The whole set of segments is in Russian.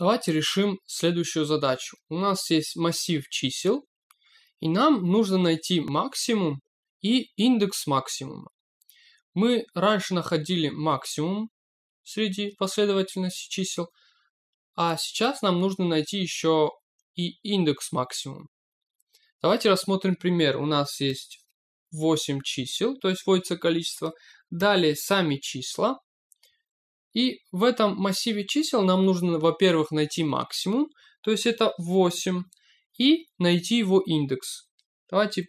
Давайте решим следующую задачу. У нас есть массив чисел, и нам нужно найти максимум и индекс максимума. Мы раньше находили максимум среди последовательности чисел, а сейчас нам нужно найти еще и индекс максимум. Давайте рассмотрим пример. У нас есть 8 чисел, то есть вводится количество. Далее сами числа. И в этом массиве чисел нам нужно, во-первых, найти максимум, то есть это 8, и найти его индекс. Давайте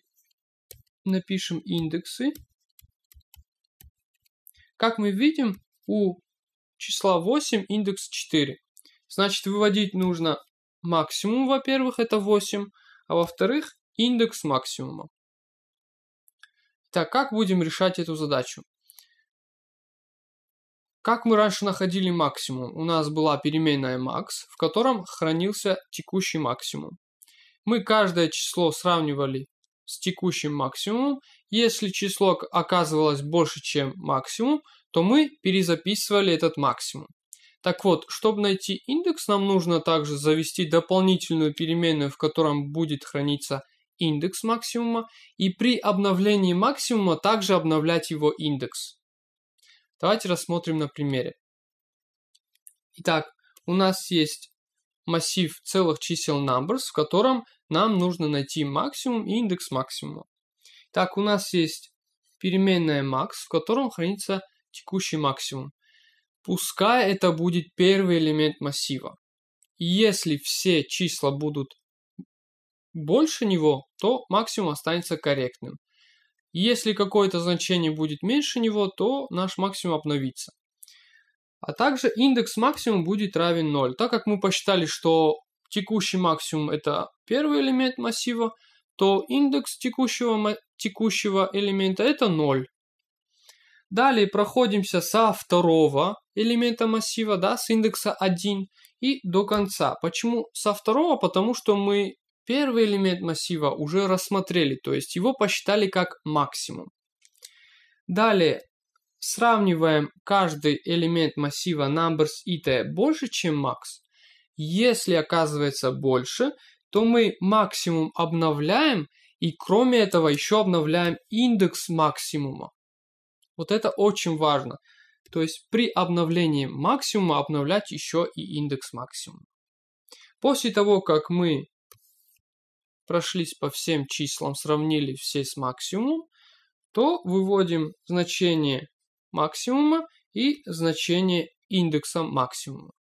напишем индексы. Как мы видим, у числа 8 индекс 4. Значит, выводить нужно максимум, во-первых, это 8, а во-вторых, индекс максимума. Так, как будем решать эту задачу? Как мы раньше находили максимум? У нас была переменная max, в котором хранился текущий максимум. Мы каждое число сравнивали с текущим максимумом. Если число оказывалось больше, чем максимум, то мы перезаписывали этот максимум. Так вот, чтобы найти индекс, нам нужно также завести дополнительную переменную, в котором будет храниться индекс максимума, и при обновлении максимума также обновлять его индекс. Давайте рассмотрим на примере. Итак, у нас есть массив целых чисел numbers, в котором нам нужно найти максимум и индекс максимума. Так, у нас есть переменная max, в котором хранится текущий максимум. Пускай это будет первый элемент массива. Если все числа будут больше него, то максимум останется корректным. Если какое-то значение будет меньше него, то наш максимум обновится. А также индекс максимум будет равен 0. Так как мы посчитали, что текущий максимум это первый элемент массива, то индекс текущего, текущего элемента это 0. Далее проходимся со второго элемента массива, да, с индекса 1 и до конца. Почему со второго? Потому что мы Первый элемент массива уже рассмотрели, то есть его посчитали как максимум. Далее, сравниваем каждый элемент массива numbers и it больше, чем max. Если оказывается больше, то мы максимум обновляем и кроме этого еще обновляем индекс максимума. Вот это очень важно. То есть при обновлении максимума обновлять еще и индекс максимума. После того, как мы прошлись по всем числам, сравнили все с максимумом, то выводим значение максимума и значение индекса максимума.